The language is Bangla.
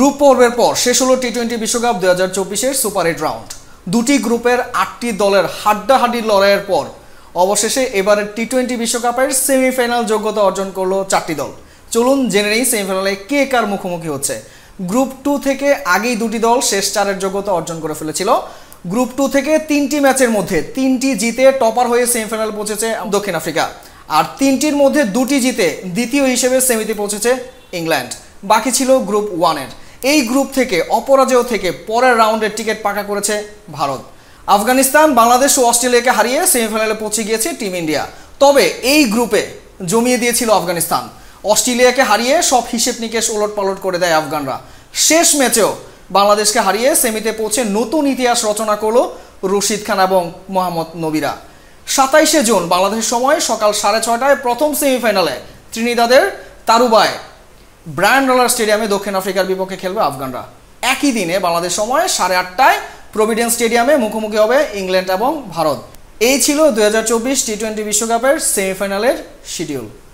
গ্রুপ পর্বের পর শেষ হলো টি টোয়েন্টি বিশ্বকাপ দু হাজার চব্বিশের সুপার এইট রাউন্ড দুটি গ্রুপের আটটি দলের হাড্ডাহাড্ডি লড়াইয়ের পর অবশেষে এবারের টি টোয়েন্টি বিশ্বকাপের সেমিফাইনাল যোগ্যতা অর্জন করলো চারটি দল চলুন জেনে নেই সেমিফাইনালে কে কার মুখোমুখি হচ্ছে গ্রুপ টু থেকে আগেই দুটি দল শেষ চারের যোগ্যতা অর্জন করে ফেলেছিল গ্রুপ টু থেকে তিনটি ম্যাচের মধ্যে তিনটি জিতে টপার হয়ে সেমিফাইনাল পৌঁছেছে দক্ষিণ আফ্রিকা আর তিনটির মধ্যে দুটি জিতে দ্বিতীয় হিসেবে সেমিতে পৌঁছেছে ইংল্যান্ড বাকি ছিল গ্রুপ ওয়ানের এই গ্রুপ থেকে অপরাজেয় থেকে পরের রাউন্ডের টিকিট পাকা করেছে ভারত আফগানিস্তান বাংলাদেশ ও অস্ট্রেলিয়াকে হারিয়ে সেমিফাইনালে পৌঁছে গিয়েছে টিম ইন্ডিয়া তবে এই গ্রুপে জমিয়ে দিয়েছিল আফগানিস্তান অস্ট্রেলিয়াকে হারিয়ে সব হিসেব নিকেশ ওলট পালট করে দেয় আফগানরা শেষ ম্যাচেও বাংলাদেশকে হারিয়ে সেমিতে পৌঁছে নতুন ইতিহাস রচনা করল রশিদ খান এবং মোহাম্মদ নবীরা সাতাইশে জুন বাংলাদেশ সময় সকাল সাড়ে ছয়টায় প্রথম সেমিফাইনালে ত্রিনিদাদের তারুবায় ব্র্যান্ড ডলার স্টেডিয়ামে দক্ষিণ আফ্রিকার বিপক্ষে খেলবে আফগানরা একই দিনে বাংলাদেশ সময় সাড়ে আটটায় প্রভিডেন্স স্টেডিয়ামে মুখোমুখি হবে ইংল্যান্ড এবং ভারত এই ছিল দু টি টোয়েন্টি বিশ্বকাপের সেমিফাইনালের শিডিউল